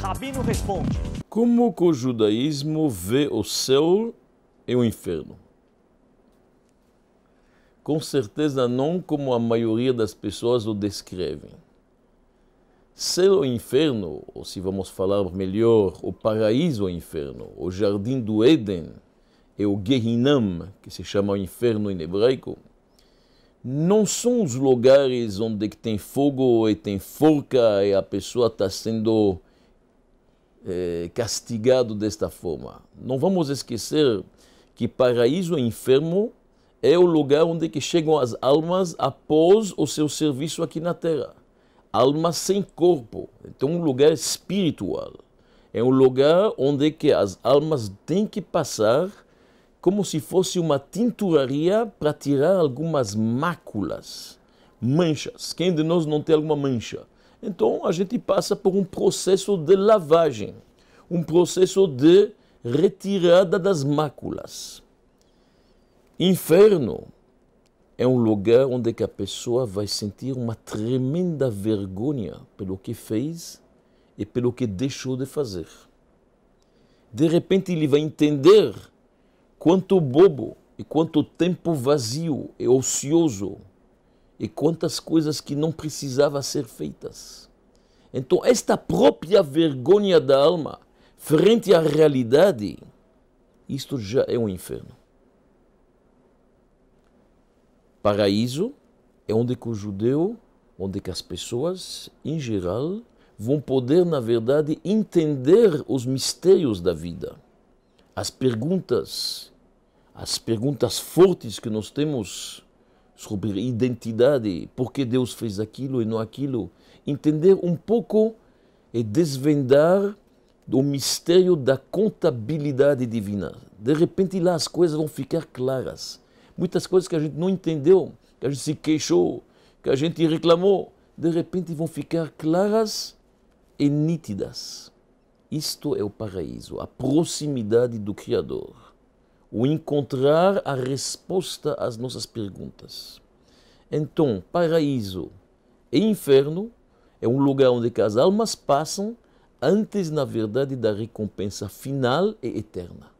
Rabino responde: Como que o judaísmo vê o céu e o inferno? Com certeza não como a maioria das pessoas o descrevem. Céu ou inferno, ou se vamos falar melhor, o paraíso ou inferno, o jardim do Éden e o Gehinam, que se chama inferno em hebraico, não são os lugares onde tem fogo e tem forca e a pessoa está sendo é, castigado desta forma. Não vamos esquecer que paraíso é enfermo é o lugar onde que chegam as almas após o seu serviço aqui na terra. Alma sem corpo, então um lugar espiritual. É um lugar onde que as almas têm que passar como se fosse uma tinturaria para tirar algumas máculas, manchas. Quem de nós não tem alguma mancha? Então a gente passa por um processo de lavagem, um processo de retirada das máculas. Inferno é um lugar onde a pessoa vai sentir uma tremenda vergonha pelo que fez e pelo que deixou de fazer. De repente ele vai entender quanto bobo e quanto tempo vazio e ocioso e quantas coisas que não precisava ser feitas. Então, esta própria vergonha da alma frente à realidade, isto já é um inferno. Paraíso é onde que o judeu, onde que as pessoas, em geral, vão poder, na verdade, entender os mistérios da vida. As perguntas, as perguntas fortes que nós temos sobre identidade, por que Deus fez aquilo e não aquilo. Entender um pouco e desvendar o mistério da contabilidade divina. De repente lá as coisas vão ficar claras. Muitas coisas que a gente não entendeu, que a gente se queixou, que a gente reclamou, de repente vão ficar claras e nítidas. Isto é o paraíso, a proximidade do Criador. O encontrar a resposta às nossas perguntas. Então, paraíso e inferno é um lugar onde as almas passam antes, na verdade, da recompensa final e eterna.